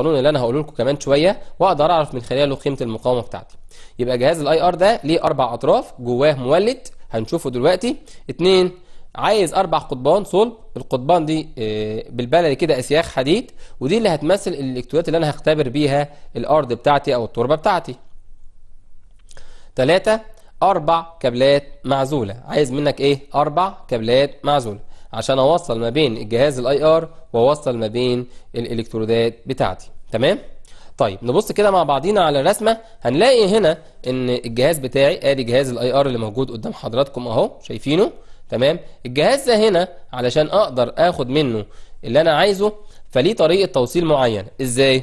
القانون اللي انا هقوله لكم كمان شويه واقدر اعرف من خلاله قيمه المقاومه بتاعتي يبقى جهاز الاي ار ده ليه اربع اطراف جواه مولد هنشوفه دلوقتي اثنين عايز اربع قضبان صلب القضبان دي آه، بالبلدي كده اسياخ حديد ودي اللي هتمثل الالكترودات اللي انا هختبر بيها الارض بتاعتي او التربه بتاعتي ثلاثه اربع كابلات معزوله عايز منك ايه اربع كابلات معزوله عشان اوصل ما بين الجهاز الاي ار واوصل ما بين الالكترودات بتاعتي تمام طيب نبص كده مع بعضينا على الرسمه هنلاقي هنا ان الجهاز بتاعي ادي جهاز الاي ار اللي موجود قدام حضراتكم اهو شايفينه تمام الجهاز ده هنا علشان اقدر اخد منه اللي انا عايزه فليه طريقه توصيل معينه ازاي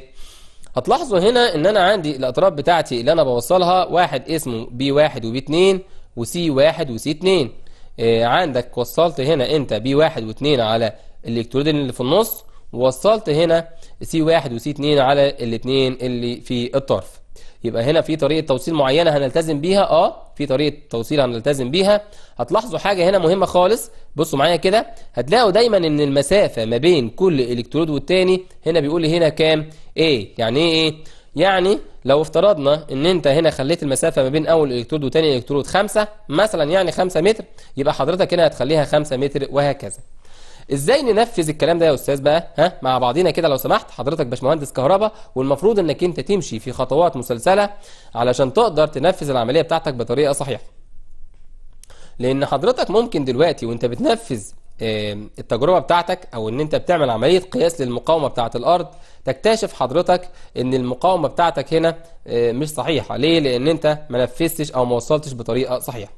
هتلاحظوا هنا ان انا عندي الاطراف بتاعتي اللي انا بوصلها واحد اسمه بي واحد وبي اتنين وسي واحد وسي اتنين إيه، عندك وصلت هنا انت بي واحد واثنين على الالكترودين اللي في النص ووصلت هنا سي واحد وسي اتنين على الاثنين اللي في الطرف يبقى هنا في طريقه توصيل معينه هنلتزم بيها اه في طريقه توصيل هنلتزم بيها هتلاحظوا حاجه هنا مهمه خالص بصوا معايا كده هتلاقوا دايما ان المسافه ما بين كل الكترود والتاني هنا بيقول لي هنا كام ايه يعني ايه, إيه؟ يعني لو افترضنا ان انت هنا خليت المسافه ما بين اول الكترود وتاني الكترود 5 مثلا يعني 5 متر يبقى حضرتك هنا هتخليها 5 متر وهكذا ازاي ننفذ الكلام ده يا استاذ بقى ها مع بعضينا كده لو سمحت حضرتك باشمهندس كهرباء والمفروض انك انت تمشي في خطوات مسلسله علشان تقدر تنفذ العمليه بتاعتك بطريقه صحيحه لان حضرتك ممكن دلوقتي وانت بتنفذ التجربه بتاعتك او ان انت بتعمل عمليه قياس للمقاومه بتاعه الارض تكتشف حضرتك ان المقاومه بتاعتك هنا مش صحيحه ليه لان انت ما نفذتش او ما وصلتش بطريقه صحيحه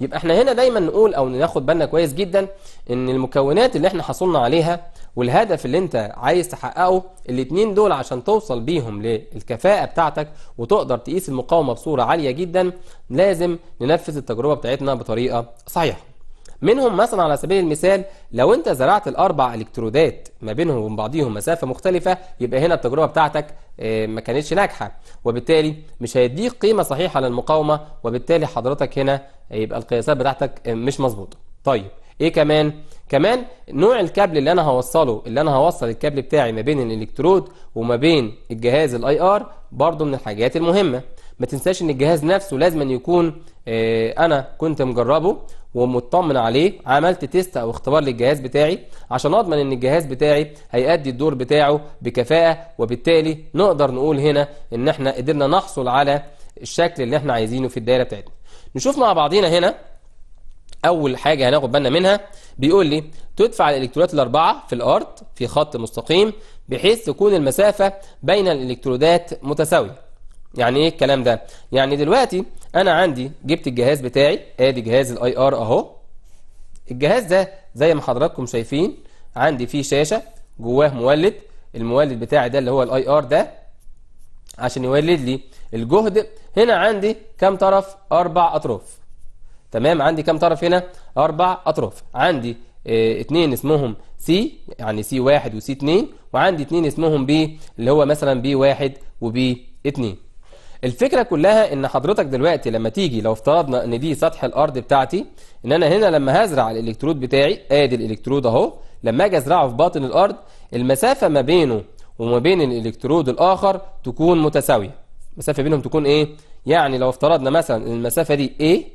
يبقى احنا هنا دايما نقول او ناخد بالنا كويس جدا ان المكونات اللي احنا حصلنا عليها والهدف اللي انت عايز تحققه الاثنين دول عشان توصل بيهم للكفاءة بتاعتك وتقدر تقيس المقاومة بصورة عالية جدا لازم ننفذ التجربة بتاعتنا بطريقة صحيحة منهم مثلا على سبيل المثال لو انت زرعت الاربع الكترودات ما بينهم وبين بعضيهم مسافه مختلفه يبقى هنا التجربه بتاعتك آه، ما كانتش ناجحه وبالتالي مش هيديك قيمه صحيحه للمقاومه وبالتالي حضرتك هنا يبقى القياسات بتاعتك آه، مش مظبوطه طيب ايه كمان كمان نوع الكابل اللي انا هوصله اللي انا هوصل الكابل بتاعي ما بين الالكترود وما بين الجهاز الاي ار برضه من الحاجات المهمه ما تنساش ان الجهاز نفسه لازم أن يكون آه، انا كنت مجربه ومطمن عليه عملت تيست او اختبار للجهاز بتاعي عشان اضمن ان الجهاز بتاعي هيأدي الدور بتاعه بكفاءة وبالتالي نقدر نقول هنا ان احنا قدرنا نحصل على الشكل اللي احنا عايزينه في الدائرة بتاعتنا نشوف مع بعضينا هنا اول حاجة هناخد بالنا منها بيقول لي تدفع الالكترودات الاربعة في الارض في خط مستقيم بحيث تكون المسافة بين الالكترودات متساوية يعني ايه الكلام ده يعني دلوقتي انا عندي جبت الجهاز بتاعي ادي جهاز الاي ار اهو الجهاز ده زي ما حضراتكم شايفين عندي فيه شاشه جواه مولد المولد بتاعي ده اللي هو الاي ار ده عشان يولد لي الجهد هنا عندي كام طرف اربع اطراف تمام عندي كام طرف هنا اربع اطراف عندي اه اتنين اسمهم سي يعني سي واحد وسي اتنين وعندي اتنين اسمهم بي اللي هو مثلا بي واحد وبي اتنين الفكرة كلها ان حضرتك دلوقتي لما تيجي لو افترضنا ان دي سطح الارض بتاعتي ان انا هنا لما هزرع الالكترود بتاعي ادي الالكترود اهو لما اجي ازرعه في باطن الارض المسافة ما بينه وما بين الالكترود الاخر تكون متساوية المسافة بينهم تكون ايه يعني لو افترضنا مثلا ان المسافة دي ايه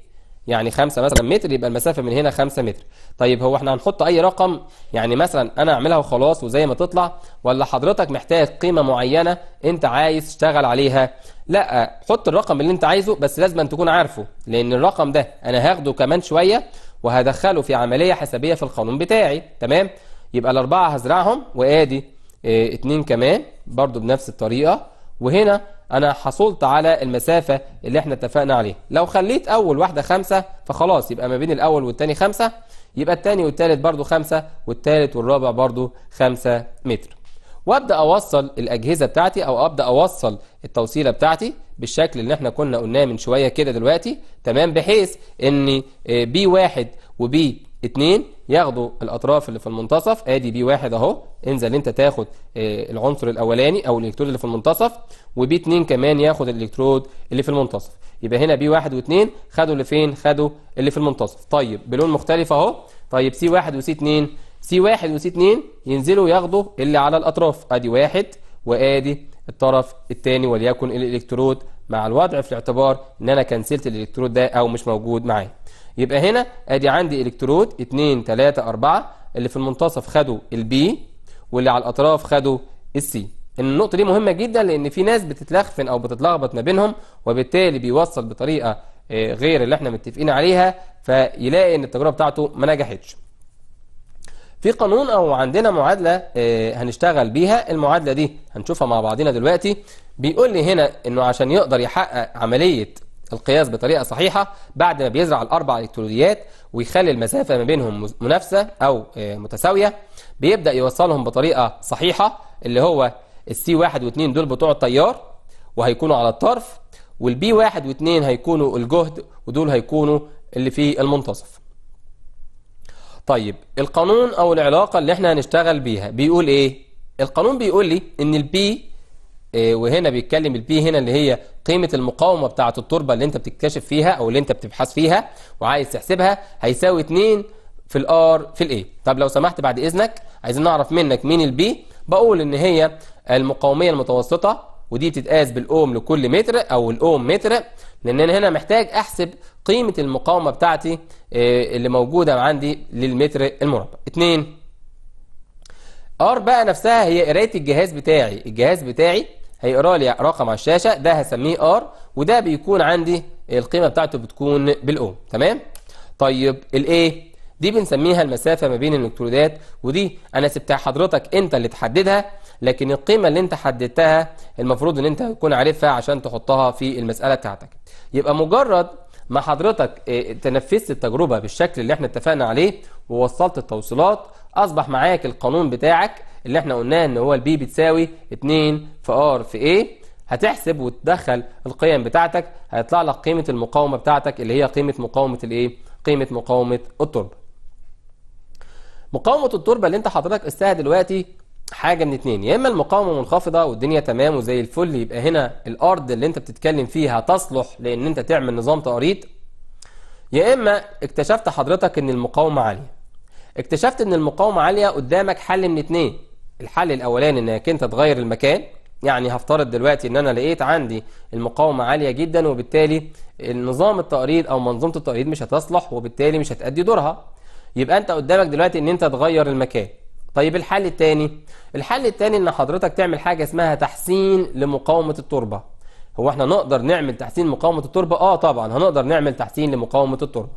يعني 5 مثلا متر يبقى المسافه من هنا 5 متر طيب هو احنا هنحط اي رقم يعني مثلا انا اعملها وخلاص وزي ما تطلع ولا حضرتك محتاج قيمه معينه انت عايز تشتغل عليها لا حط الرقم اللي انت عايزه بس لازم أن تكون عارفه لان الرقم ده انا هاخده كمان شويه وهدخله في عمليه حسابيه في القانون بتاعي تمام يبقى الاربعه هزرعهم وادي آه، اتنين كمان برضو بنفس الطريقه وهنا انا حصلت على المسافة اللي احنا اتفقنا عليها لو خليت اول واحدة خمسة فخلاص يبقى ما بين الاول والتاني خمسة يبقى التاني والتالت برضو خمسة والتالت والرابع برضو خمسة متر وابدا اوصل الاجهزه بتاعتي او ابدا اوصل التوصيله بتاعتي بالشكل اللي احنا كنا قلناه من شويه كده دلوقتي تمام بحيث ان آه، بي واحد وبي اتنين ياخدوا الاطراف اللي في المنتصف ادي بي واحد اهو انزل انت تاخد آه، العنصر الاولاني او الالكترود اللي في المنتصف وبي اتنين كمان ياخد الالكترود اللي في المنتصف يبقى هنا بي واحد واتنين خدوا اللي فين خدوا اللي في المنتصف طيب بلون مختلف اهو طيب سي واحد وسي اتنين سي واحد وسي اتنين ينزلوا ياخدوا اللي على الاطراف ادي واحد وادي الطرف الثاني وليكن الالكترود مع الوضع في الاعتبار ان انا كنسلت الالكترود ده او مش موجود معايا يبقى هنا ادي عندي الكترود 2 3 4 اللي في المنتصف خدوا البي واللي على الاطراف خدوا السي النقطه دي مهمه جدا لان في ناس بتتلخفن او بتتلخبط ما بينهم وبالتالي بيوصل بطريقه آه، غير اللي احنا متفقين عليها فيلاقي ان التجربه بتاعته ما نجحتش في قانون او عندنا معادله آه، هنشتغل بيها المعادله دي هنشوفها مع بعضنا دلوقتي بيقول لي هنا انه عشان يقدر يحقق عمليه القياس بطريقة صحيحة بعد ما بيزرع الأربع إلكتروديات ويخلي المسافة ما بينهم منافسة أو آه، متساوية بيبدأ يوصلهم بطريقة صحيحة اللي هو السي واحد واثنين دول بتوع التيار وهيكونوا على الطرف والبي واحد واثنين هيكونوا الجهد ودول هيكونوا اللي في المنتصف طيب القانون أو العلاقة اللي احنا هنشتغل بيها بيقول إيه؟ القانون بيقول لي إن البي آه، وهنا بيتكلم البي هنا اللي هي قيمة المقاومة بتاعة التربة اللي انت بتكتشف فيها او اللي انت بتبحث فيها وعايز تحسبها هيساوي 2 في الار في الاي طب لو سمحت بعد اذنك عايزين نعرف منك مين البي بقول ان هي المقاومية المتوسطة ودي بتتقاس بالاوم لكل متر او الاوم متر لان انا هنا محتاج احسب قيمة المقاومة بتاعتي آه، اللي موجودة عندي للمتر المربع 2 ار بقى نفسها هي قراية الجهاز بتاعي الجهاز بتاعي هيقرا لي رقم على الشاشه ده هسميه ار وده بيكون عندي القيمه بتاعته بتكون بالاوم تمام طيب الايه دي بنسميها المسافه ما بين الالكترودات ودي انا سبتها حضرتك انت اللي تحددها لكن القيمه اللي انت حددتها المفروض ان انت تكون عارفها عشان تحطها في المساله بتاعتك يبقى مجرد ما حضرتك آه، تنفذت التجربه بالشكل اللي احنا اتفقنا عليه ووصلت التوصيلات اصبح معاك القانون بتاعك اللي احنا قلناه ان هو البي بتساوي 2 في ار في ايه هتحسب وتدخل القيم بتاعتك هيطلع لك قيمة المقاومة بتاعتك اللي هي قيمة مقاومة الايه قيمة مقاومة التربة مقاومة التربة اللي انت حضرتك قستها دلوقتي حاجة من اتنين يا اما المقاومة منخفضة والدنيا تمام وزي الفل يبقى هنا الارض اللي انت بتتكلم فيها تصلح لان انت تعمل نظام تقاريط يا اما اكتشفت حضرتك ان المقاومة عالية اكتشفت ان المقاومة عالية قدامك حل من اتنين الحل الاولاني انك انت تغير المكان يعني هفترض دلوقتي ان انا لقيت عندي المقاومه عاليه جدا وبالتالي النظام التقريض او منظومه التقريض مش هتصلح وبالتالي مش هتأدي دورها يبقى انت قدامك دلوقتي ان انت تغير المكان طيب الحل الثاني الحل الثاني ان حضرتك تعمل حاجه اسمها تحسين لمقاومه التربه هو احنا نقدر نعمل تحسين مقاومه التربه اه طبعا هنقدر نعمل تحسين لمقاومه التربه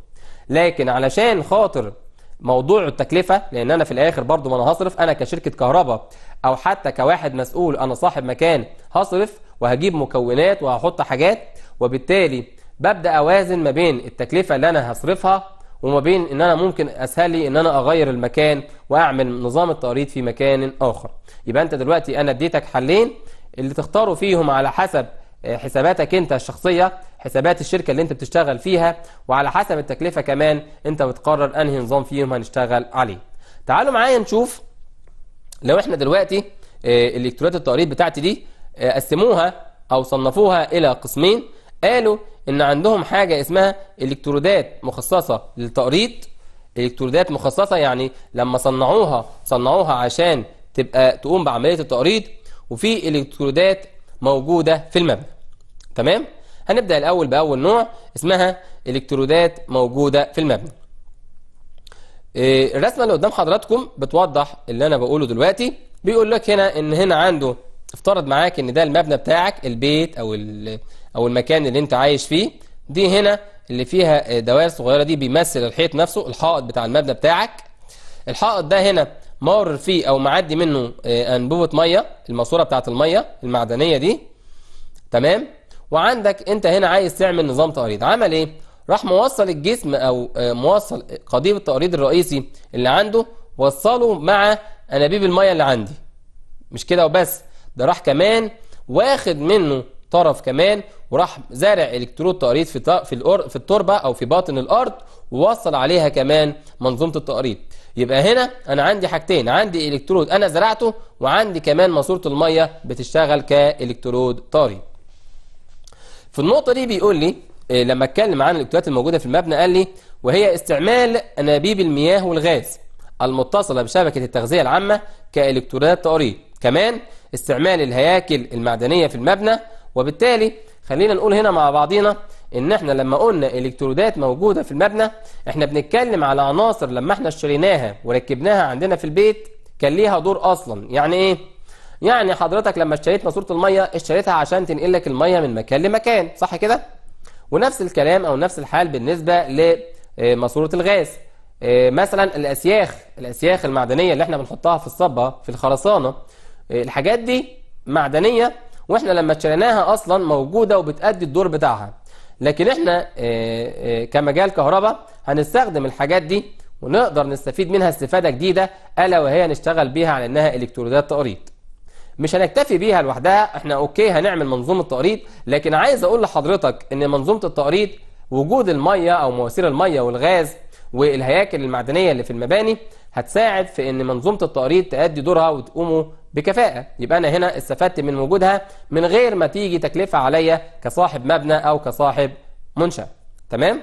لكن علشان خاطر موضوع التكلفة لأن أنا في الآخر برضو ما أنا هصرف أنا كشركة كهرباء او حتى كواحد مسؤول انا صاحب مكان هصرف وهجيب مكونات وهحط حاجات وبالتالي ببدا اوازن ما بين التكلفه اللي انا هصرفها وما بين ان انا ممكن اسهل لي ان انا اغير المكان واعمل نظام التقريض في مكان اخر يبقى انت دلوقتي انا اديتك حلين اللي تختاروا فيهم على حسب آه، حساباتك انت الشخصيه حسابات الشركه اللي انت بتشتغل فيها وعلى حسب التكلفه كمان انت بتقرر انهي نظام فيهم هنشتغل عليه تعالوا معايا نشوف لو احنا دلوقتي آه، الالكترونات التقريب بتاعتي دي آه، قسموها او صنفوها الى قسمين قالوا ان عندهم حاجه اسمها الكترودات مخصصه للتقريض الكترودات مخصصه يعني لما صنعوها صنعوها عشان تبقى تقوم بعمليه التقريض وفي الكترودات موجوده في المبنى تمام هنبدا الاول باول نوع اسمها الكترودات موجوده في المبنى إيه، الرسمه اللي قدام حضراتكم بتوضح اللي انا بقوله دلوقتي بيقول لك هنا ان هنا عنده افترض معاك ان ده المبنى بتاعك البيت او او المكان اللي انت عايش فيه دي هنا اللي فيها دوائر صغيره دي بيمثل الحيط نفسه الحائط بتاع المبنى بتاعك الحائط ده هنا مر فيه او معدي منه إيه، انبوبه ميه الماسوره بتاعه الميه المعدنيه دي تمام وعندك انت هنا عايز تعمل نظام تقريض عمل ايه راح موصل الجسم او آه، موصل قضيب التقريض الرئيسي اللي عنده وصله مع انابيب الميه اللي عندي مش كده وبس ده راح كمان واخد منه طرف كمان وراح زارع الكترود تقريض في في في التربه او في باطن الارض ووصل عليها كمان منظومه التقريض يبقى هنا انا عندي حاجتين عندي الكترود انا زرعته وعندي كمان ماسوره الميه بتشتغل كالكترود طري في النقطه دي بيقول لي إيه، لما اتكلم عن الاكتوات الموجودة في المبنى قال لي وهي استعمال أنابيب المياه والغاز المتصلة بشبكة التغذية العامة كإلكترونات تقريب كمان استعمال الهياكل المعدنية في المبنى وبالتالي خلينا نقول هنا مع بعضينا ان احنا لما قلنا الكترودات موجودة في المبنى احنا بنتكلم على عناصر لما احنا اشتريناها وركبناها عندنا في البيت كان ليها دور اصلا يعني ايه يعني حضرتك لما اشتريت ماسوره الميه اشتريتها عشان تنقل لك الميه من مكان لمكان صح كده ونفس الكلام أو نفس الحال بالنسبة لماسورة الغاز آه، مثلا الأسياخ الأسياخ المعدنية اللي احنا بنحطها في الصبة في الخرسانة آه، الحاجات دي معدنية واحنا لما اتشلناها أصلا موجودة وبتأدي الدور بتاعها لكن احنا آه، كمجال كهرباء هنستخدم الحاجات دي ونقدر نستفيد منها استفادة جديدة ألا وهي نشتغل بيها على أنها إلكترودات تقريض مش هنكتفي بيها لوحدها احنا اوكي هنعمل منظومه تقريض لكن عايز اقول لحضرتك ان منظومه التقريض وجود الميه او مواسير الميه والغاز والهياكل المعدنيه اللي في المباني هتساعد في ان منظومه التقريض تأدي دورها وتقومه بكفاءه يبقى انا هنا استفدت من وجودها من غير ما تيجي تكلفه عليا كصاحب مبنى او كصاحب منشأ تمام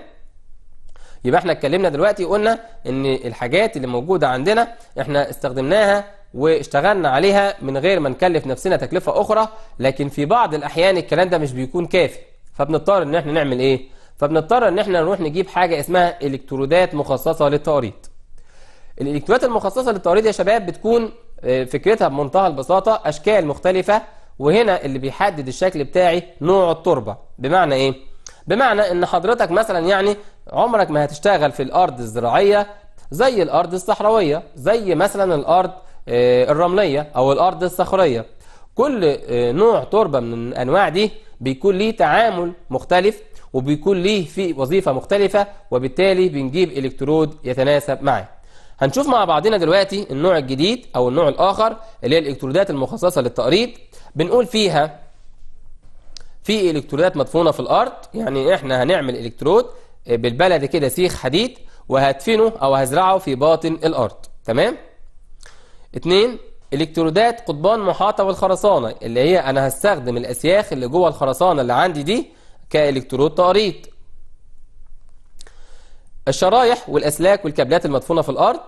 يبقى احنا اتكلمنا دلوقتي وقلنا ان الحاجات اللي موجوده عندنا احنا استخدمناها واشتغلنا عليها من غير ما نكلف نفسنا تكلفة أخرى لكن في بعض الأحيان الكلام ده مش بيكون كافي فبنضطر إن احنا نعمل إيه؟ فبنضطر إن احنا نروح نجيب حاجة اسمها إلكترودات مخصصة للتوريد الإلكترودات المخصصة للتوريد يا شباب بتكون آه، فكرتها بمنتهى البساطة أشكال مختلفة وهنا اللي بيحدد الشكل بتاعي نوع التربة بمعنى إيه؟ بمعنى إن حضرتك مثلا يعني عمرك ما هتشتغل في الأرض الزراعية زي الأرض الصحراوية زي مثلا الأرض آه، الرملية أو الأرض الصخرية كل آه، نوع تربة من الأنواع دي بيكون ليه تعامل مختلف وبيكون ليه في وظيفة مختلفة وبالتالي بنجيب إلكترود يتناسب معاه هنشوف مع بعضنا دلوقتي النوع الجديد أو النوع الآخر اللي هي الإلكترودات المخصصة للتقريض بنقول فيها في إلكترودات مدفونة في الأرض يعني إحنا هنعمل إلكترود آه، بالبلد كده سيخ حديد وهدفنه أو هزرعه في باطن الأرض تمام؟ اتنين الكترودات قضبان محاطه بالخرسانه اللي هي انا هستخدم الاسياخ اللي جوه الخرسانه اللي عندي دي كالكترود تقريط الشرايح والاسلاك والكابلات المدفونه في الارض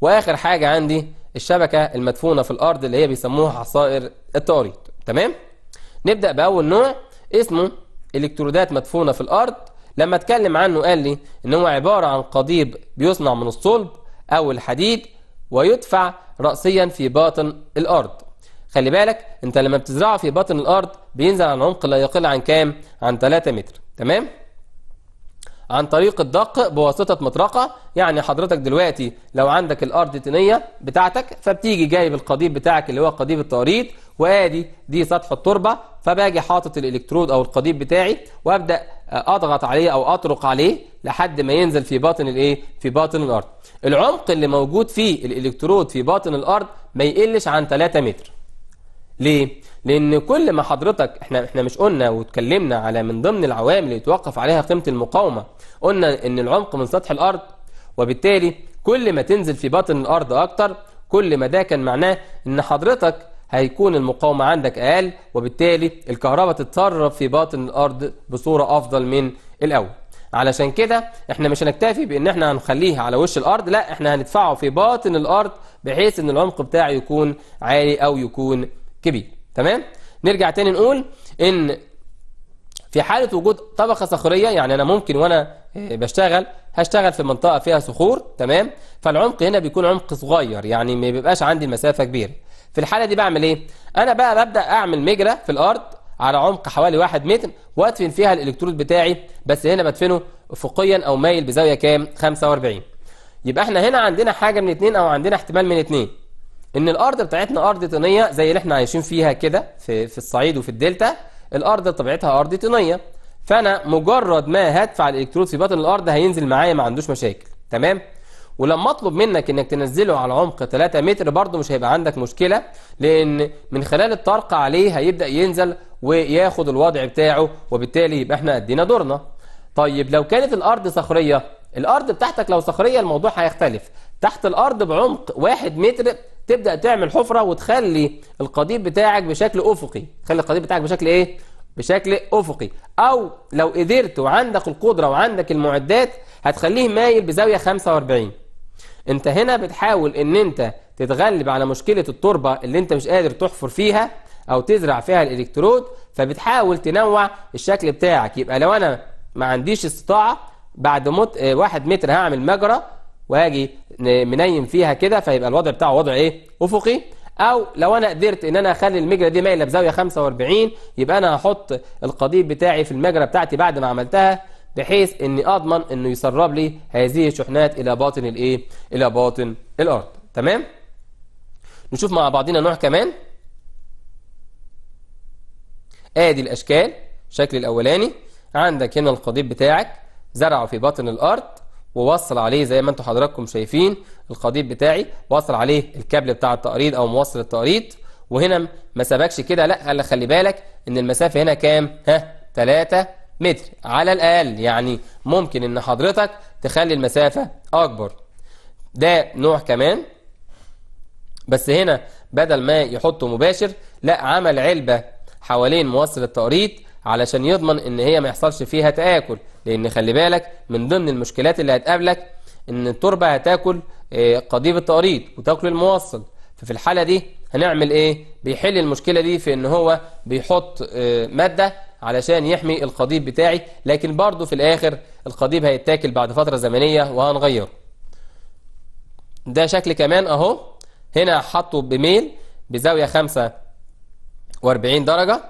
واخر حاجه عندي الشبكه المدفونه في الارض اللي هي بيسموها حصائر التقريط تمام نبدا باول نوع اسمه الكترودات مدفونه في الارض لما اتكلم عنه قال لي ان هو عباره عن قضيب بيصنع من الصلب او الحديد ويدفع رأسيا في باطن الأرض خلي بالك انت لما بتزرعه في باطن الأرض بينزل عن عمق لا يقل عن كام عن 3 متر تمام عن طريق الدق بواسطة مطرقة يعني حضرتك دلوقتي لو عندك الأرض طينية بتاعتك فبتيجي جايب القضيب بتاعك اللي هو قضيب التوريد وادي دي سطح التربة فباجي حاطط الإلكترود أو القضيب بتاعي وأبدأ أضغط عليه أو أطرق عليه لحد ما ينزل في باطن الإيه؟ في باطن الأرض العمق اللي موجود فيه الإلكترود في باطن الأرض ما يقلش عن 3 متر ليه؟ لأن كل ما حضرتك احنا احنا مش قلنا واتكلمنا على من ضمن العوامل اللي يتوقف عليها قيمة المقاومة قلنا إن العمق من سطح الأرض وبالتالي كل ما تنزل في باطن الأرض أكتر كل ما ده كان معناه إن حضرتك هيكون المقاومة عندك أقل وبالتالي الكهرباء تتسرب في باطن الأرض بصورة أفضل من الأول علشان كده احنا مش هنكتفي بان احنا هنخليه على وش الارض لا احنا هندفعه في باطن الارض بحيث ان العمق بتاعه يكون عالي او يكون كبير تمام نرجع تاني نقول ان في حالة وجود طبقة صخرية يعني أنا ممكن وأنا آه، بشتغل هشتغل في منطقة فيها صخور تمام فالعمق هنا بيكون عمق صغير يعني ما بيبقاش عندي مسافة كبيرة في الحالة دي بعمل إيه؟ أنا بقى ببدأ أعمل مجرى في الأرض على عمق حوالي 1 متر وأدفن فيها الإلكترود بتاعي بس هنا بدفنه أفقيا أو مايل بزاوية كام؟ 45 يبقى إحنا هنا عندنا حاجة من اتنين أو عندنا احتمال من اتنين ان الارض بتاعتنا ارض طينيه زي اللي احنا عايشين فيها كده في في الصعيد وفي الدلتا الارض طبيعتها ارض طينيه فانا مجرد ما هدفع الالكترود في باطن الارض هينزل معايا ما عندوش مشاكل تمام ولما اطلب منك انك تنزله على عمق 3 متر برضه مش هيبقى عندك مشكله لان من خلال الطرق عليه هيبدا ينزل وياخد الوضع بتاعه وبالتالي يبقى احنا ادينا دورنا طيب لو كانت الارض صخريه الارض بتاعتك لو صخريه الموضوع هيختلف تحت الارض بعمق 1 متر تبدأ تعمل حفرة وتخلي القضيب بتاعك بشكل أفقي خلي القضيب بتاعك بشكل إيه؟ بشكل أفقي أو لو قدرت وعندك القدرة وعندك المعدات هتخليه مايل بزاوية 45 انت هنا بتحاول ان انت تتغلب على مشكلة التربة اللي انت مش قادر تحفر فيها او تزرع فيها الالكترود فبتحاول تنوع الشكل بتاعك يبقى لو انا ما عنديش استطاعة بعد مت... آه، واحد متر هعمل مجرى وهاجي منيم فيها كده فيبقى الوضع بتاعه وضع ايه افقي او لو انا قدرت ان انا اخلي المجرى دي مايله بزاويه 45 يبقى انا هحط القضيب بتاعي في المجرى بتاعتي بعد ما عملتها بحيث اني اضمن انه يسرب لي هذه الشحنات الى باطن الايه الى باطن الارض تمام نشوف مع بعضنا نوع كمان ادي الاشكال الشكل الاولاني عندك هنا القضيب بتاعك زرعه في باطن الارض ووصل عليه زي ما انتم حضراتكم شايفين القضيب بتاعي وصل عليه الكابل بتاع التقريض او موصل التقريض وهنا ما سابكش كده لا قال خلي بالك ان المسافه هنا كام ها 3 متر على الاقل يعني ممكن ان حضرتك تخلي المسافه اكبر ده نوع كمان بس هنا بدل ما يحطه مباشر لا عمل علبه حوالين موصل التقريض علشان يضمن ان هي ما يحصلش فيها تآكل لان خلي بالك من ضمن المشكلات اللي هتقابلك ان التربة هتاكل آه، قضيب التقريض وتاكل الموصل ففي الحالة دي هنعمل ايه بيحل المشكلة دي في ان هو بيحط آه، مادة علشان يحمي القضيب بتاعي لكن برضو في الاخر القضيب هيتاكل بعد فترة زمنية وهنغيره ده شكل كمان اهو هنا حطه بميل بزاوية 45 درجة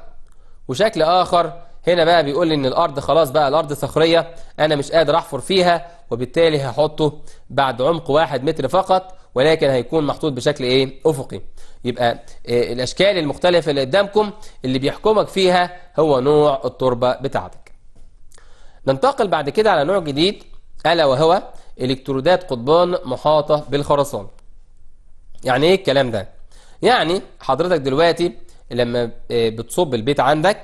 وشكل آخر هنا بقى بيقول لي ان الارض خلاص بقى الارض صخريه انا مش قادر احفر فيها وبالتالي هحطه بعد عمق واحد متر فقط ولكن هيكون محطوط بشكل ايه افقي يبقى إيه الاشكال المختلفه اللي قدامكم اللي بيحكمك فيها هو نوع التربه بتاعتك ننتقل بعد كده على نوع جديد الا وهو الكترودات قضبان محاطه بالخرسانه يعني ايه الكلام ده يعني حضرتك دلوقتي لما آه، بتصب البيت عندك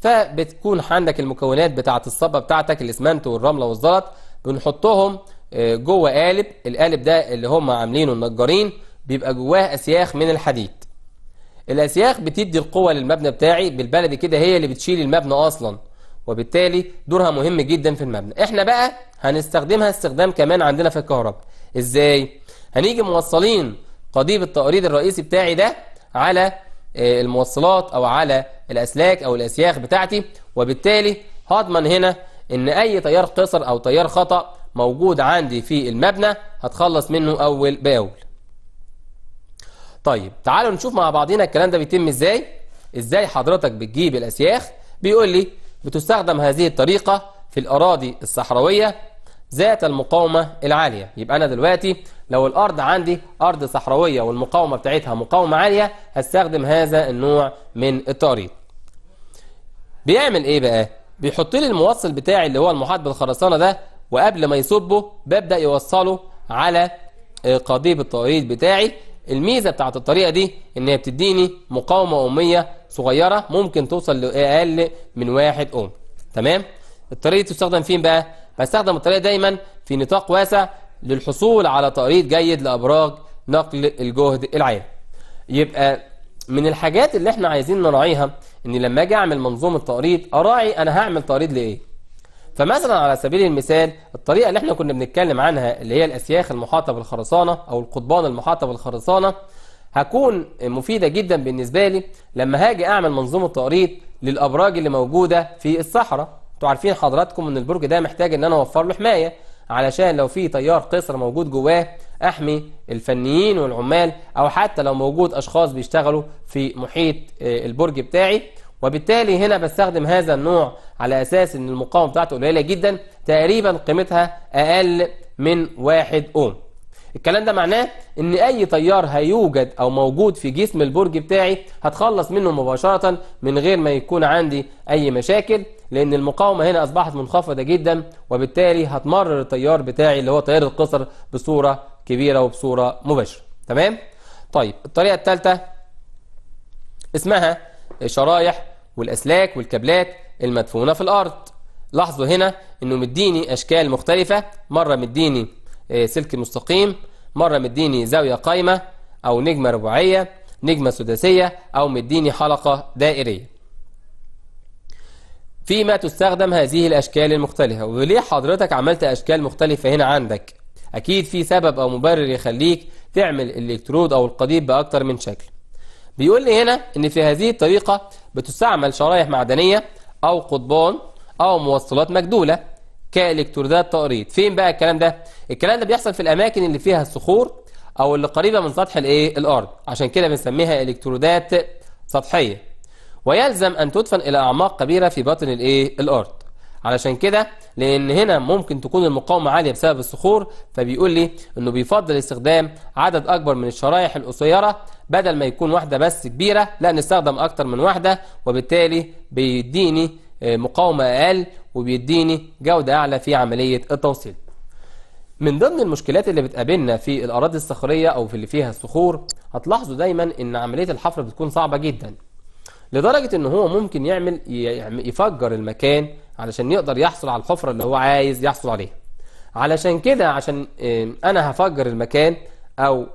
فبتكون عندك المكونات بتاعة الصبة بتاعتك الاسمنت والرملة والزلط بنحطهم آه، جوه قالب القالب ده اللي هم عاملينه النجارين بيبقى جواه اسياخ من الحديد الاسياخ بتدي القوة للمبنى بتاعي بالبلدي كده هي اللي بتشيل المبنى اصلا وبالتالي دورها مهم جدا في المبنى احنا بقى هنستخدمها استخدام كمان عندنا في الكهرباء ازاي هنيجي موصلين قضيب التقريد الرئيسي بتاعي ده على آه، الموصلات أو على الأسلاك أو الأسياخ بتاعتي وبالتالي هضمن هنا ان اي تيار قصر او تيار خطأ موجود عندي في المبنى هتخلص منه اول باول طيب تعالوا نشوف مع بعضينا الكلام ده بيتم ازاي ازاي حضرتك بتجيب الاسياخ بيقول لي بتستخدم هذه الطريقة في الاراضي الصحراوية ذات المقاومة العالية يبقى أنا دلوقتي لو الأرض عندي أرض صحراوية والمقاومة بتاعتها مقاومة عالية هستخدم هذا النوع من الطريق بيعمل إيه بقى؟ بيحط لي الموصل بتاعي اللي هو المحاط بالخرسانة ده وقبل ما يصبه ببدأ يوصله على آه، قضيب الطريق بتاعي الميزة بتاعت الطريقة دي إن هي بتديني مقاومة أمية صغيرة ممكن توصل لأقل من واحد أوم تمام؟ الطريقة دي تستخدم فين بقى؟ فاستخدم الطريقة دايما في نطاق واسع للحصول على تقريض جيد لأبراج نقل الجهد العالي يبقى من الحاجات اللي احنا عايزين نراعيها ان لما اجي اعمل منظومه تقريض اراعي انا هعمل تقريض لايه فمثلا على سبيل المثال الطريقه اللي احنا كنا بنتكلم عنها اللي هي الاسياخ المحاطه بالخرسانه او القضبان المحاطه بالخرسانه هكون مفيده جدا بالنسبه لي لما هاجي اعمل منظومه تقريض للابراج اللي موجوده في الصحراء انتوا عارفين حضراتكم ان البرج ده محتاج ان انا اوفر له حمايه علشان لو في تيار قصر موجود جواه احمي الفنيين والعمال او حتى لو موجود اشخاص بيشتغلوا في محيط آه، البرج بتاعي وبالتالي هنا بستخدم هذا النوع على اساس ان المقاومه بتاعته قليله جدا تقريبا قيمتها اقل من 1 اوم الكلام ده معناه ان اي تيار هيوجد او موجود في جسم البرج بتاعي هتخلص منه مباشرة من غير ما يكون عندي اي مشاكل لان المقاومة هنا اصبحت منخفضة جدا وبالتالي هتمرر التيار بتاعي اللي هو تيار القصر بصورة كبيرة وبصورة مباشرة تمام طيب الطريقة الثالثة اسمها الشرايح والاسلاك والكابلات المدفونة في الارض لاحظوا هنا انه مديني اشكال مختلفة مرة مديني إيه، سلك مستقيم مرة مديني زاوية قايمة أو نجمة رباعية نجمة سداسية أو مديني حلقة دائرية فيما تستخدم هذه الأشكال المختلفة وليه حضرتك عملت أشكال مختلفة هنا عندك أكيد في سبب أو مبرر يخليك تعمل الإلكترود أو القضيب بأكتر من شكل بيقول لي هنا إن في هذه الطريقة بتستعمل شرايح معدنية أو قضبان أو موصلات مجدولة كالكترودات تقريض فين بقى الكلام ده الكلام ده بيحصل في الاماكن اللي فيها الصخور او اللي قريبه من سطح الايه الارض عشان كده بنسميها الكترودات سطحيه ويلزم ان تدفن الى اعماق كبيره في بطن الايه الارض علشان كده لان هنا ممكن تكون المقاومه عاليه بسبب الصخور فبيقول لي انه بيفضل استخدام عدد اكبر من الشرايح القصيره بدل ما يكون واحده بس كبيره لا نستخدم اكتر من واحده وبالتالي بيديني آه، مقاومه اقل وبيديني جودة أعلى في عملية التوصيل من ضمن المشكلات اللي بتقابلنا في الأراضي الصخرية أو في اللي فيها الصخور هتلاحظوا دايما إن عملية الحفر بتكون صعبة جدا لدرجة إن هو ممكن يعمل يفجر المكان علشان يقدر يحصل على الحفرة اللي هو عايز يحصل عليها علشان كده عشان أنا هفجر المكان أو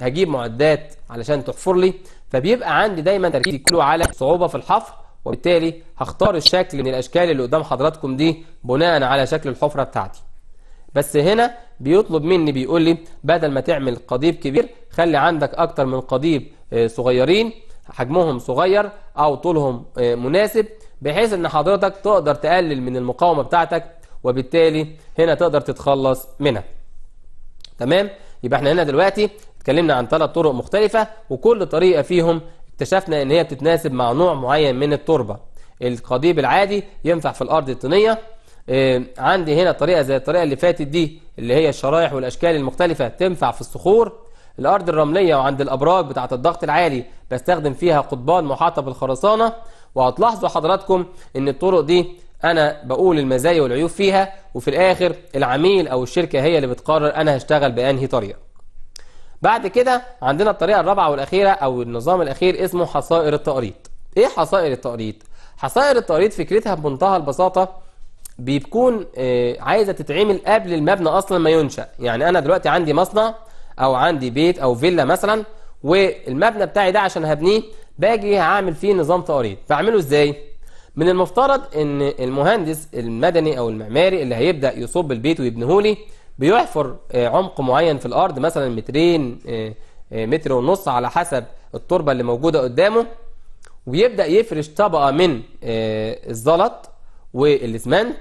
هجيب معدات علشان تحفر لي فبيبقى عندي دايما تركيزي كله على صعوبة في الحفر وبالتالي هختار الشكل من الأشكال اللي قدام حضراتكم دي بناء على شكل الحفرة بتاعتي بس هنا بيطلب مني بيقول لي بدل ما تعمل قضيب كبير خلي عندك أكتر من قضيب آه، صغيرين حجمهم صغير أو طولهم آه، مناسب بحيث ان حضرتك تقدر تقلل من المقاومة بتاعتك وبالتالي هنا تقدر تتخلص منها تمام يبقى احنا هنا دلوقتي اتكلمنا عن ثلاث طرق مختلفة وكل طريقة فيهم اكتشفنا ان هي بتتناسب مع نوع معين من التربه القضيب العادي ينفع في الارض الطينيه آه، عندي هنا طريقه زي الطريقه اللي فاتت دي اللي هي الشرايح والاشكال المختلفه تنفع في الصخور الارض الرمليه وعند الابراج بتاعه الضغط العالي بستخدم فيها قضبان محاطه بالخرسانه وهتلاحظوا حضراتكم ان الطرق دي انا بقول المزايا والعيوب فيها وفي الاخر العميل او الشركه هي اللي بتقرر انا هشتغل بانهي طريقه بعد كده عندنا الطريقة الرابعة والأخيرة أو النظام الأخير اسمه حصائر التقريط إيه حصائر التقريط؟ حصائر التقريط فكرتها بمنتهى البساطة بتكون آه، عايزة تتعمل قبل المبنى أصلا ما ينشأ يعني أنا دلوقتي عندي مصنع أو عندي بيت أو فيلا مثلا والمبنى بتاعي ده عشان هبنيه باجي هعمل فيه نظام تقريط بعمله إزاي؟ من المفترض ان المهندس المدني او المعماري اللي هيبدا يصب البيت ويبنيهولي بيحفر آه، عمق معين في الارض مثلا مترين آه، آه، متر ونص على حسب التربه اللي موجوده قدامه ويبدا يفرش طبقه من الزلط والاسمنت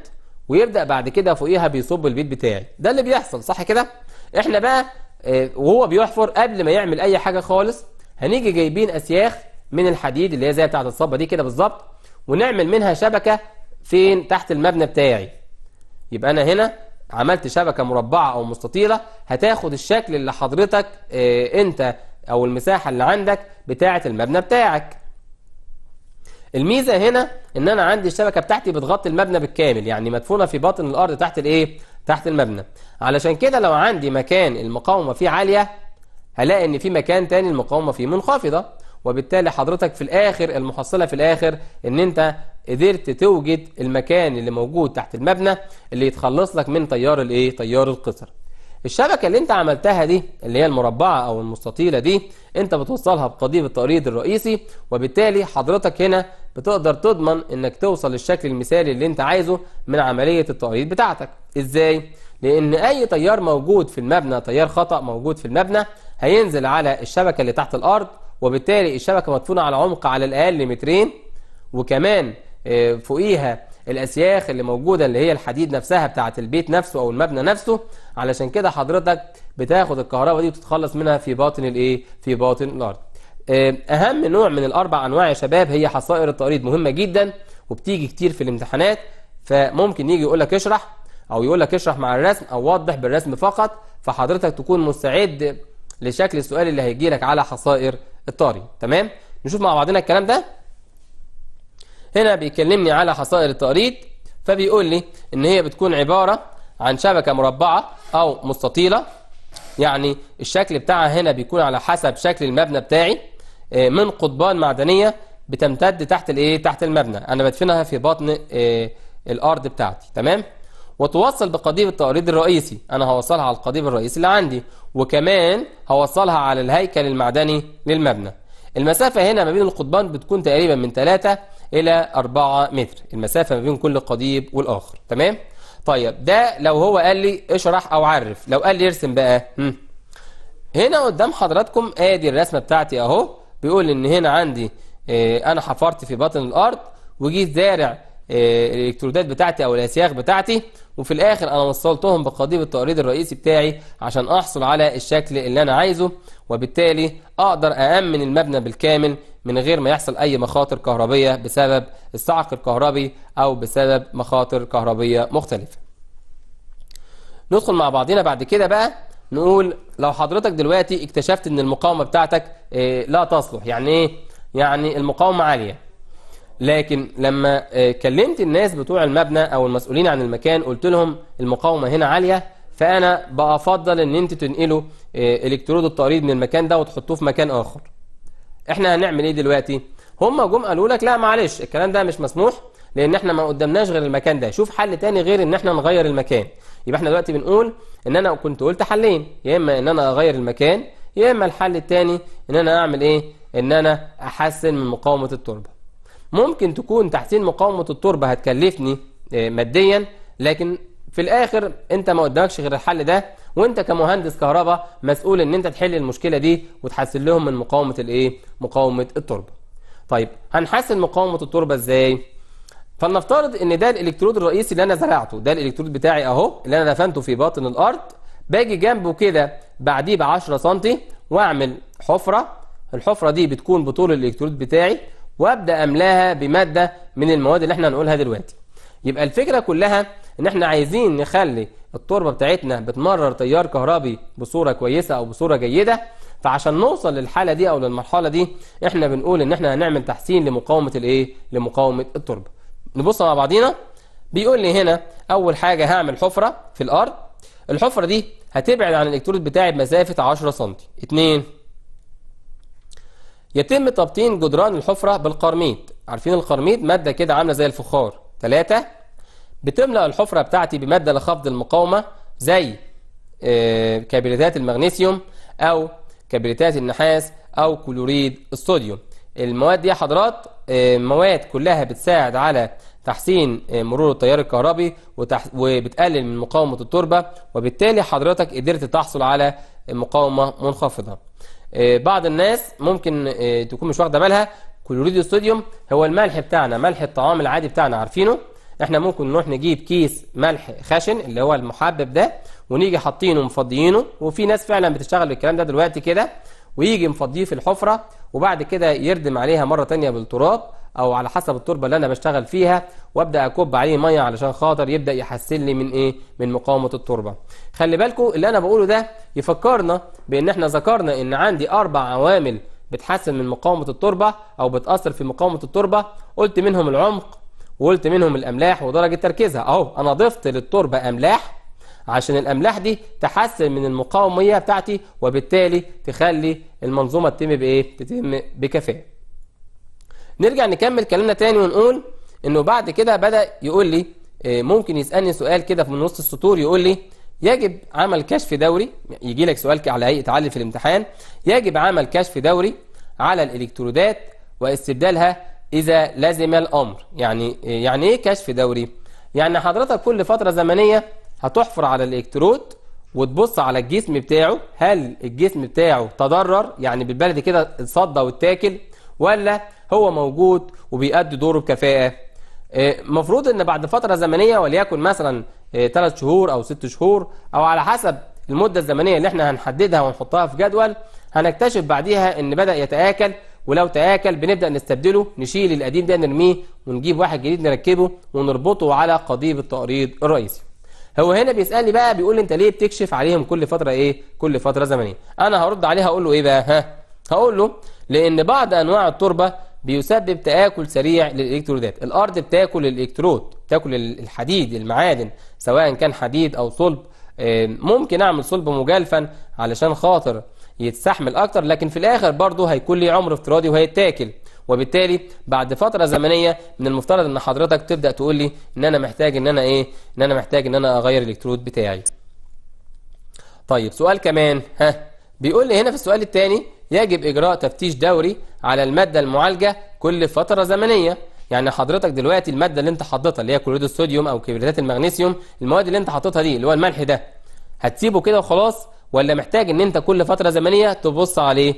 ويبدا بعد كده فوقيها بيصب البيت بتاعي ده اللي بيحصل صح كده احنا بقى وهو بيحفر قبل ما يعمل اي حاجه خالص هنيجي جايبين اسياخ من الحديد اللي هي زي بتاعه الصبه دي كده بالظبط ونعمل منها شبكه فين تحت المبنى بتاعي يبقى انا هنا عملت شبكة مربعة أو مستطيلة هتاخد الشكل اللي حضرتك آه، أنت أو المساحة اللي عندك بتاعة المبنى بتاعك الميزة هنا ان انا عندي الشبكة بتاعتي بتغطي المبنى بالكامل يعني مدفونة في باطن الارض تحت الايه تحت المبنى علشان كده لو عندي مكان المقاومة فيه عالية هلاقي ان في مكان تاني المقاومة فيه منخفضة وبالتالي حضرتك في الاخر المحصلة في الاخر ان انت قدرت توجد المكان اللي موجود تحت المبنى اللي يتخلص لك من تيار الايه تيار القطر الشبكة اللي انت عملتها دي اللي هي المربعة او المستطيلة دي انت بتوصلها بقضيب التقريض الرئيسي وبالتالي حضرتك هنا بتقدر تضمن انك توصل للشكل المثالي اللي انت عايزه من عملية التقريض بتاعتك ازاي؟ لان اي تيار موجود في المبنى تيار خطأ موجود في المبنى هينزل على الشبكة اللي تحت الارض وبالتالي الشبكة مدفونة على عمق على الاقل مترين وكمان آه، فوقيها الأسياخ اللي موجودة اللي هي الحديد نفسها بتاعة البيت نفسه أو المبنى نفسه علشان كده حضرتك بتاخد الكهرباء دي وتتخلص منها في باطن الإيه؟ في باطن الأرض آه، أهم نوع من الأربع أنواع يا شباب هي حصائر التقريض مهمة جدا وبتيجي كتير في الامتحانات فممكن يجي يقول لك اشرح أو يقول لك اشرح مع الرسم أو وضح بالرسم فقط فحضرتك تكون مستعد لشكل السؤال اللي هيجي لك على حصائر الطاري تمام نشوف مع بعضنا الكلام ده هنا بيكلمني على حصائل التقريض فبيقول لي ان هي بتكون عبارة عن شبكة مربعة او مستطيلة يعني الشكل بتاعها هنا بيكون على حسب شكل المبنى بتاعي آه، من قضبان معدنية بتمتد تحت الايه تحت المبنى انا بدفنها في بطن آه، الارض بتاعتي تمام وتوصل بقضيب التقريض الرئيسي انا هوصلها على القضيب الرئيسي اللي عندي وكمان هوصلها على الهيكل المعدني للمبنى المسافة هنا ما بين القضبان بتكون تقريبا من 3 إلى 4 متر المسافة ما بين كل قضيب والآخر تمام؟ طيب ده لو هو قال لي اشرح أو عرف لو قال لي ارسم بقى هم. هنا قدام حضراتكم ادي الرسمة بتاعتي أهو بيقول إن هنا عندي اه أنا حفرت في بطن الأرض وجيت زارع آه، الالكترودات بتاعتي او الاسياخ بتاعتي وفي الاخر انا وصلتهم بقضيب التقريض الرئيسي بتاعي عشان احصل على الشكل اللي انا عايزه وبالتالي اقدر اامن المبنى بالكامل من غير ما يحصل اي مخاطر كهربيه بسبب الصعق الكهربي او بسبب مخاطر كهربيه مختلفه ندخل مع بعضنا بعد كده بقى نقول لو حضرتك دلوقتي اكتشفت ان المقاومه بتاعتك آه، لا تصلح يعني ايه يعني المقاومه عاليه لكن لما آه، كلمت الناس بتوع المبنى او المسؤولين عن المكان قلت لهم المقاومه هنا عاليه فانا بفضل ان انت تنقلوا آه، الكترود التعريض من المكان ده وتحطوه في مكان اخر احنا هنعمل ايه دلوقتي هم جم قالوا لك لا معلش الكلام ده مش مسموح لان احنا ما قدامناش غير المكان ده شوف حل تاني غير ان احنا نغير المكان يبقى احنا دلوقتي بنقول ان انا كنت قلت حلين يا اما ان انا اغير المكان يا اما الحل التاني ان انا اعمل ايه ان انا احسن من مقاومه التربه ممكن تكون تحسين مقاومة التربة هتكلفني آه، ماديا لكن في الاخر انت ما قدامكش غير الحل ده وانت كمهندس كهرباء مسؤول ان انت تحل المشكلة دي وتحسن لهم من مقاومة الايه مقاومة التربة طيب هنحسن مقاومة التربة ازاي فلنفترض ان ده الالكترود الرئيسي اللي انا زرعته ده الالكترود بتاعي اهو اللي انا دفنته في باطن الارض باجي جنبه كده بعديه ب 10 سم واعمل حفرة الحفرة دي بتكون بطول الالكترود بتاعي وابدا املاها بماده من المواد اللي احنا هنقولها دلوقتي يبقى الفكره كلها ان احنا عايزين نخلي التربه بتاعتنا بتمرر تيار كهربي بصوره كويسه او بصوره جيده فعشان نوصل للحاله دي او للمرحله دي احنا بنقول ان احنا هنعمل تحسين لمقاومه الايه لمقاومه التربه نبص مع بعضينا بيقول لي هنا اول حاجه هعمل حفره في الارض الحفره دي هتبعد عن الالكترود بتاعي بمسافه 10 سم 2 يتم تبطين جدران الحفرة بالقرميد عارفين القرميد مادة كده عاملة زي الفخار تلاتة بتملأ الحفرة بتاعتي بمادة لخفض المقاومة زي آه، كبريتات المغنيسيوم أو كبريتات النحاس أو كلوريد الصوديوم المواد دي يا حضرات آه، مواد كلها بتساعد على تحسين آه، مرور التيار الكهربي وبتقلل من مقاومة التربة وبالتالي حضرتك قدرت تحصل على مقاومة منخفضة آه، بعض الناس ممكن آه، تكون مش واخده بالها كلوريد الصوديوم هو الملح بتاعنا ملح الطعام العادي بتاعنا عارفينه احنا ممكن نروح نجيب كيس ملح خشن اللي هو المحبب ده ونيجي حاطينه مفضيينه وفي ناس فعلا بتشتغل بالكلام ده دلوقتي كده ويجي مفضيه في الحفرة وبعد كده يردم عليها مرة ثانيه بالتراب او على حسب التربه اللي انا بشتغل فيها وابدا اكب عليه ميه علشان خاطر يبدا يحسن لي من ايه من مقاومه التربه خلي بالكم اللي انا بقوله ده يفكرنا بان احنا ذكرنا ان عندي اربع عوامل بتحسن من مقاومه التربه او بتاثر في مقاومه التربه قلت منهم العمق وقلت منهم الاملاح ودرجه تركيزها اهو انا ضفت للتربه املاح عشان الاملاح دي تحسن من المقاوميه بتاعتي وبالتالي تخلي المنظومه تتم بايه تتم بكفاءه نرجع نكمل كلامنا تاني ونقول انه بعد كده بدأ يقول لي آه، ممكن يسألني سؤال كده من وسط السطور يقول لي يجب عمل كشف دوري يجي لك سؤال على هيئة علي في الامتحان يجب عمل كشف دوري على الإلكترودات واستبدالها إذا لزم الأمر يعني آه، يعني إيه كشف دوري؟ يعني حضرتك كل فترة زمنية هتحفر على الإلكترود وتبص على الجسم بتاعه هل الجسم بتاعه تضرر يعني بالبلدي كده اتصدى واتاكل ولا هو موجود وبيأدي دوره بكفاءة آه، مفروض ان بعد فترة زمنية وليكن مثلا ثلاث آه، شهور او ست شهور او على حسب المدة الزمنية اللي احنا هنحددها ونحطها في جدول هنكتشف بعديها ان بدأ يتآكل ولو تآكل بنبدأ نستبدله نشيل القديم ده نرميه ونجيب واحد جديد نركبه ونربطه على قضيب التقريض الرئيسي هو هنا بيسألني بقى بيقول لي انت ليه بتكشف عليهم كل فترة ايه كل فترة زمنية انا هرد عليه هقول له ايه بقى ها هقول له لأن بعض أنواع التربة بيسبب تآكل سريع للإلكترودات الأرض بتاكل الإلكترود بتاكل الحديد المعادن سواء كان حديد أو صلب ممكن أعمل صلب مجالفا علشان خاطر يتستحمل أكتر لكن في الآخر برضه هيكون ليه عمر افتراضي وهيتاكل وبالتالي بعد فترة زمنية من المفترض ان حضرتك تبدأ تقول لي ان انا محتاج ان انا ايه ان انا محتاج ان انا اغير الالكترود بتاعي طيب سؤال كمان ها بيقول لي هنا في السؤال الثاني يجب إجراء تفتيش دوري على المادة المعالجة كل فترة زمنية يعني حضرتك دلوقتي المادة اللي انت حاططها اللي هي كلوريد الصوديوم أو كبريتات المغنيسيوم المواد اللي انت حاططها دي اللي هو الملح ده هتسيبه كده وخلاص ولا محتاج ان انت كل فترة زمنية تبص عليه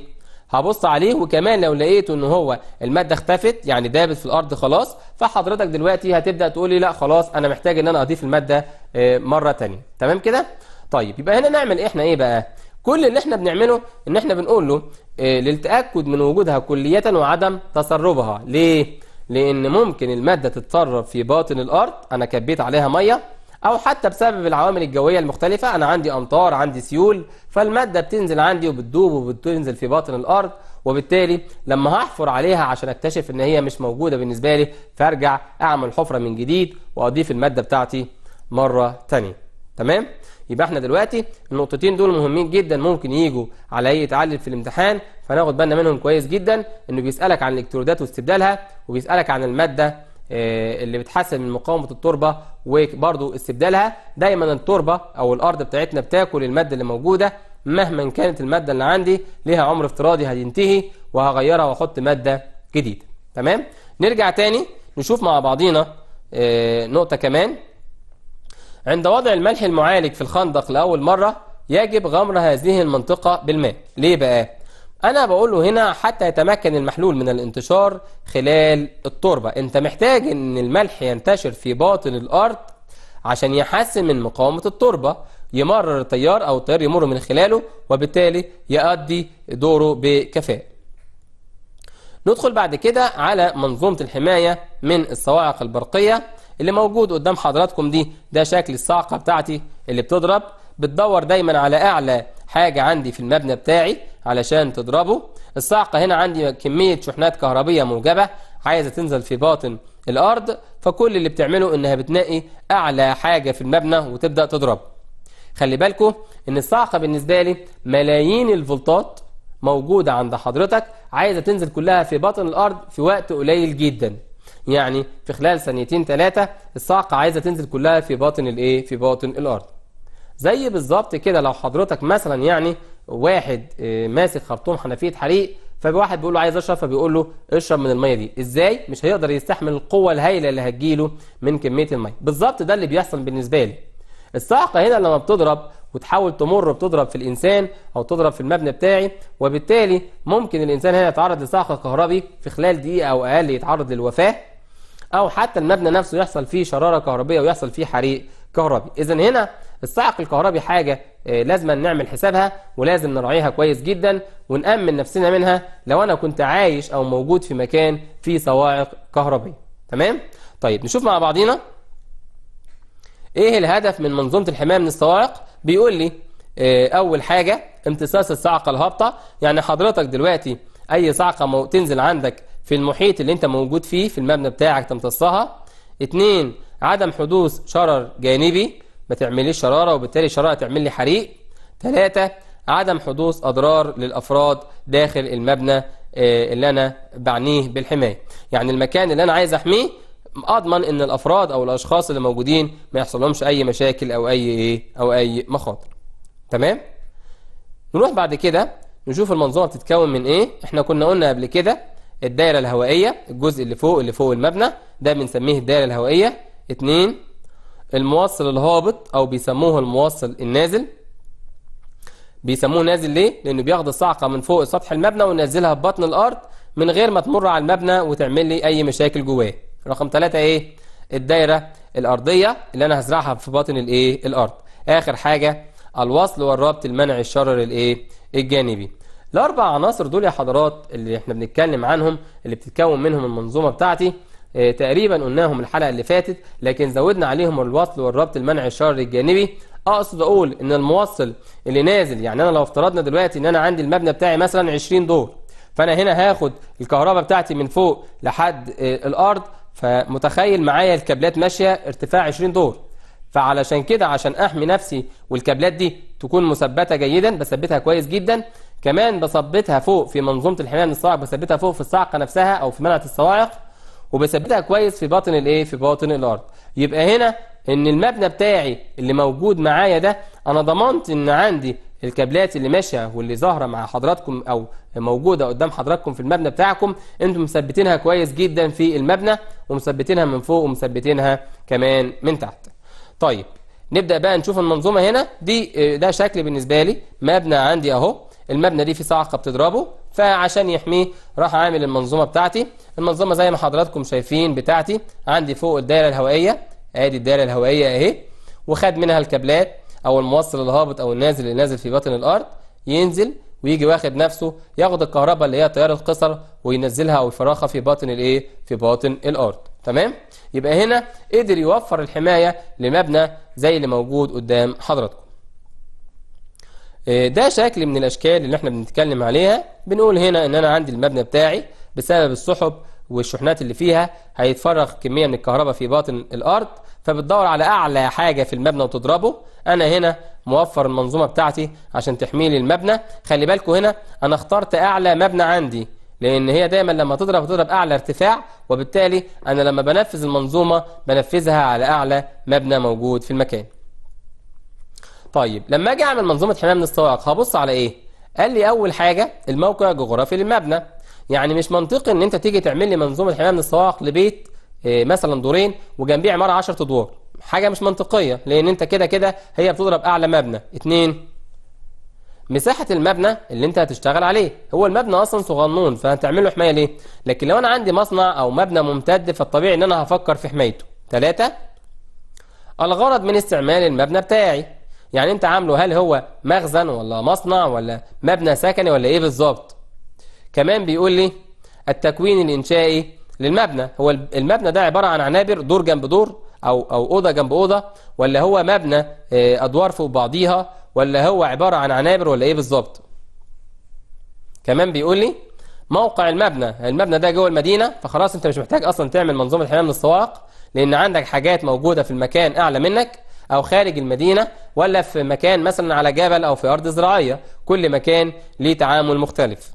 هبص عليه وكمان لو لقيته ان هو المادة اختفت يعني دابت في الارض خلاص فحضرتك دلوقتي هتبدأ تقول لي لا خلاص انا محتاج ان انا اضيف المادة آه، مرة ثانيه تمام كده طيب يبقى هنا نعمل احنا ايه بقى كل اللي احنا بنعمله ان احنا بنقول له آه، للتأكد من وجودها كلية وعدم تسربها ليه؟ لان ممكن المادة تتسرب في باطن الارض انا كبيت عليها مية او حتى بسبب العوامل الجوية المختلفة انا عندي امطار عندي سيول فالمادة بتنزل عندي وبتدوب وبتنزل في باطن الارض وبالتالي لما هحفر عليها عشان اكتشف ان هي مش موجودة بالنسبة لي فارجع اعمل حفرة من جديد واضيف المادة بتاعتي مرة تانية تمام؟ يبقى احنا دلوقتي النقطتين دول مهمين جدا ممكن يجوا على اي تعلم في الامتحان فناخد بالنا منهم كويس جدا انه بيسالك عن الالكترودات واستبدالها وبيسالك عن الماده آه، اللي بتحسن من مقاومه التربه وبرده استبدالها دايما التربه او الارض بتاعتنا بتاكل الماده اللي موجوده مهما كانت الماده اللي عندي ليها عمر افتراضي هتنتهي وهغيرها واحط ماده جديده تمام نرجع تاني نشوف مع بعضينا آه، نقطه كمان عند وضع الملح المعالج في الخندق لأول مرة يجب غمر هذه المنطقة بالماء ليه بقى؟ أنا بقوله هنا حتى يتمكن المحلول من الانتشار خلال التربة أنت محتاج أن الملح ينتشر في باطن الأرض عشان يحسن من مقاومة التربة يمرر التيار أو التيار يمر من خلاله وبالتالي يؤدي دوره بكفاءة ندخل بعد كده على منظومة الحماية من الصواعق البرقية اللي موجود قدام حضراتكم دي ده شكل الصاعقه بتاعتي اللي بتضرب بتدور دايما على أعلى حاجة عندي في المبنى بتاعي علشان تضربه الصاعقه هنا عندي كمية شحنات كهربية موجبة عايزة تنزل في باطن الأرض فكل اللي بتعمله إنها بتنقي أعلى حاجة في المبنى وتبدأ تضرب خلي بالكم إن الصاعقه بالنسبة لي ملايين الفولتات موجودة عند حضرتك عايزة تنزل كلها في باطن الأرض في وقت قليل جداً يعني في خلال ثانيتين ثلاثة الصاعقة عايزة تنزل كلها في باطن الايه في باطن الارض زي بالظبط كده لو حضرتك مثلا يعني واحد آه، ماسك خرطوم حنفية حريق فواحد بيقول له عايز اشرب فبيقول له اشرب من الميه دي ازاي مش هيقدر يستحمل القوه الهائله اللي هتجيله من كميه الميه بالظبط ده اللي بيحصل بالنسبه لي الصاعقه هنا لما بتضرب وتحاول تمر بتضرب في الإنسان أو تضرب في المبنى بتاعي وبالتالي ممكن الإنسان هنا يتعرض لصعق كهربي في خلال دقيقة أو أقل يتعرض للوفاة أو حتى المبنى نفسه يحصل فيه شرارة كهربية ويحصل فيه حريق كهربي إذا هنا الصعق الكهربي حاجة آه، لازم نعمل حسابها ولازم نراعيها كويس جدا ونأمن نفسنا منها لو أنا كنت عايش أو موجود في مكان فيه صواعق كهربية تمام؟ طيب نشوف مع بعضينا ايه الهدف من منظومة الحماية من الصواعق بيقول لي آه، أول حاجة امتصاص الصعقة الهابطة يعني حضرتك دلوقتي أي صعقة تنزل عندك في المحيط اللي أنت موجود فيه في المبنى بتاعك تمتصها اتنين عدم حدوث شرر جانبي ما تعمليش شرارة وبالتالي الشرارة تعمل لي حريق ثلاثة عدم حدوث أضرار للأفراد داخل المبنى آه، اللي أنا بعنيه بالحماية يعني المكان اللي أنا عايز أحميه اضمن ان الافراد او الاشخاص اللي موجودين ما يحصلهمش اي مشاكل او اي ايه او اي مخاطر تمام نروح بعد كده نشوف المنظومه بتتكون من ايه احنا كنا قلنا قبل كده الدائره الهوائيه الجزء اللي فوق اللي فوق المبنى ده بنسميه الدائره الهوائيه اتنين الموصل الهابط او بيسموه الموصل النازل بيسموه نازل ليه لانه بياخد الصعقه من فوق سطح المبنى وينزلها في بطن الارض من غير ما تمر على المبنى وتعمل لي اي مشاكل جواه رقم ثلاثة ايه الدائرة الأرضية اللي أنا هزرعها في باطن الايه الأرض آخر حاجة الوصل والربط المنع الشرر الايه الجانبي الأربع عناصر دول يا حضرات اللي احنا بنتكلم عنهم اللي بتتكون منهم المنظومة بتاعتي آه، تقريبا قلناهم الحلقة اللي فاتت لكن زودنا عليهم الوصل والربط المنع الشرر الجانبي اقصد اقول ان الموصل اللي نازل يعني انا لو افترضنا دلوقتي ان انا عندي المبنى بتاعي مثلا 20 دور فانا هنا هاخد الكهرباء بتاعتي من فوق لحد آه، الارض فمتخيل معايا الكابلات ماشية ارتفاع 20 دور فعلشان كده عشان احمي نفسي والكابلات دي تكون مثبته جيدا بثبتها كويس جدا كمان بثبتها فوق في منظومه الحمايه من الصاعق بثبتها فوق في الصاعقه نفسها او في منعه الصواعق وبثبتها كويس في باطن الايه في باطن الارض يبقى هنا ان المبنى بتاعي اللي موجود معايا ده انا ضمنت ان عندي الكابلات اللي ماشيه واللي ظاهره مع حضراتكم او موجوده قدام حضراتكم في المبنى بتاعكم انتم مثبتينها كويس جدا في المبنى ومثبتينها من فوق ومثبتينها كمان من تحت طيب نبدا بقى نشوف المنظومه هنا دي آه، ده شكل بالنسبه لي مبنى عندي اهو المبنى دي فيه صاعقه بتضربه فعشان يحميه راح عامل المنظومه بتاعتي المنظومه زي ما حضراتكم شايفين بتاعتي عندي فوق الدائره الهوائيه ادي الدائره الهوائيه اهي وخد منها الكابلات او الموصل الهابط او النازل اللي نازل في باطن الارض ينزل ويجي واخد نفسه ياخد الكهرباء اللي هي تيار القصر وينزلها او يفرخها في باطن الايه في باطن الارض تمام يبقى هنا قدر يوفر الحمايه لمبنى زي اللي موجود قدام حضراتكم آه، ده شكل من الاشكال اللي احنا بنتكلم عليها بنقول هنا ان انا عندي المبنى بتاعي بسبب السحب والشحنات اللي فيها هيتفرغ كميه من الكهرباء في باطن الارض فبتدور على أعلى حاجة في المبنى وتضربه أنا هنا موفر المنظومة بتاعتي عشان تحمي لي المبنى خلي بالكم هنا أنا اخترت أعلى مبنى عندي لأن هي دايما لما تضرب تضرب أعلى ارتفاع وبالتالي أنا لما بنفذ المنظومة بنفذها على أعلى مبنى موجود في المكان طيب لما أجي أعمل منظومة حماية من الصواعق هبص على إيه قال لي أول حاجة الموقع الجغرافي للمبنى يعني مش منطقي ان انت تيجي تعمل لي منظومه حمايه من الصواعق لبيت إيه، مثلا دورين وجنبيه عماره 10 ادوار حاجه مش منطقيه لان انت كده كده هي بتضرب اعلى مبنى اتنين مساحه المبنى اللي انت هتشتغل عليه هو المبنى اصلا صغنون فهتعمل له حمايه ليه لكن لو انا عندي مصنع او مبنى ممتد فالطبيعي ان انا هفكر في حمايته ثلاثة الغرض من استعمال المبنى بتاعي يعني انت عامله هل هو مخزن ولا مصنع ولا مبنى سكني ولا ايه بالظبط كمان بيقول لي التكوين الانشائي للمبنى هو المبنى ده عبارة عن عنابر دور جنب دور أو أو أوضة جنب أوضة ولا هو مبنى آه، أدوار فوق بعضيها ولا هو عبارة عن عنابر ولا إيه بالظبط كمان بيقول لي موقع المبنى المبنى ده جوه المدينة فخلاص أنت مش محتاج أصلا تعمل منظومة حماية من السواق لأن عندك حاجات موجودة في المكان أعلى منك أو خارج المدينة ولا في مكان مثلا على جبل أو في أرض زراعية كل مكان ليه تعامل مختلف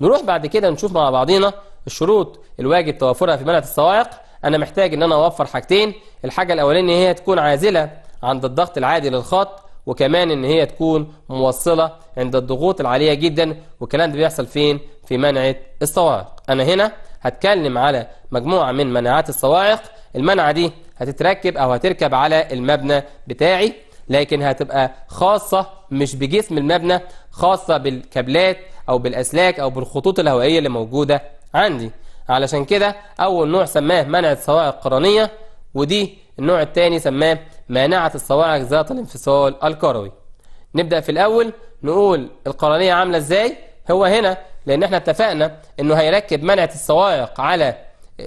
نروح بعد كده نشوف مع بعضينا الشروط الواجب توفرها في منعة الصواعق أنا محتاج إن أنا أوفر حاجتين الحاجة الأولانية هي تكون عازلة عند الضغط العادي للخط وكمان إن هي تكون موصلة عند الضغوط العالية جدا والكلام ده بيحصل فين؟ في منعة الصواعق أنا هنا هتكلم على مجموعة من مناعات الصواعق المنعة دي هتتركب أو هتركب على المبنى بتاعي لكن هتبقى خاصة مش بجسم المبنى خاصة بالكابلات أو بالأسلاك أو بالخطوط الهوائية اللي موجودة عندي علشان كده أول نوع سماه منع الصواعق القرنية ودي النوع الثاني سماه مانعة الصواعق ذات الانفصال الكروي نبدأ في الأول نقول القرنية عاملة إزاي هو هنا لأن احنا اتفقنا إنه هيركب منعة الصواعق على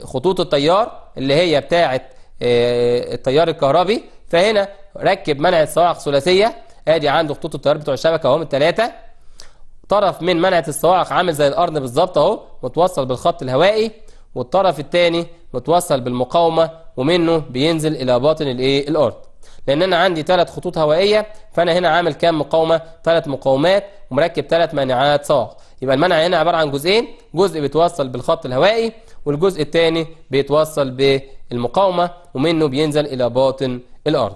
خطوط التيار اللي هي بتاعة آه، التيار الكهربي فهنا ركب منع الصواعق ثلاثية ادي عنده خطوط التيار بتوع الشبكة اهم الثلاثة طرف من منعة الصواعق عامل زي الأرض بالظبط اهو متوصل بالخط الهوائي والطرف الثاني متوصل بالمقاومة ومنه بينزل إلى باطن الايه الأرض لأن أنا عندي ثلاث خطوط هوائية فأنا هنا عامل كام مقاومة؟ ثلاث مقاومات ومركب ثلاث مانعات صواعق. يبقى المنع هنا عبارة عن جزئين جزء بيتوصل بالخط الهوائي والجزء الثاني بيتوصل بالمقاومة ومنه بينزل إلى باطن الأرض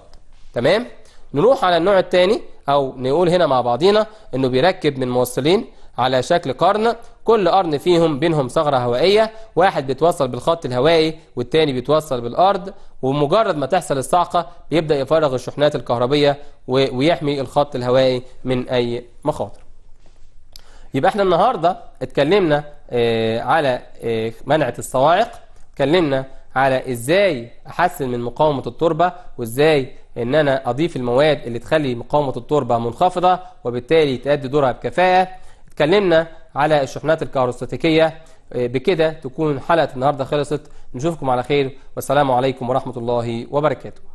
تمام؟ نروح على النوع الثاني أو نقول هنا مع بعضينا أنه بيركب من موصلين على شكل قرن كل قرن فيهم بينهم ثغرة هوائية واحد بيتوصل بالخط الهوائي والتاني بيتوصل بالأرض ومجرد ما تحصل الصعقة بيبدأ يفرغ الشحنات الكهربية ويحمي الخط الهوائي من أي مخاطر يبقى احنا النهاردة اتكلمنا اه على اه منعة الصواعق اتكلمنا على ازاي احسن من مقاومة التربة وازاي ان انا اضيف المواد اللي تخلي مقاومه التربه منخفضه وبالتالي تؤدي دورها بكفاءه اتكلمنا على الشحنات الكهروستاتيكيه آه، بكده تكون حلقه النهارده خلصت نشوفكم على خير والسلام عليكم ورحمه الله وبركاته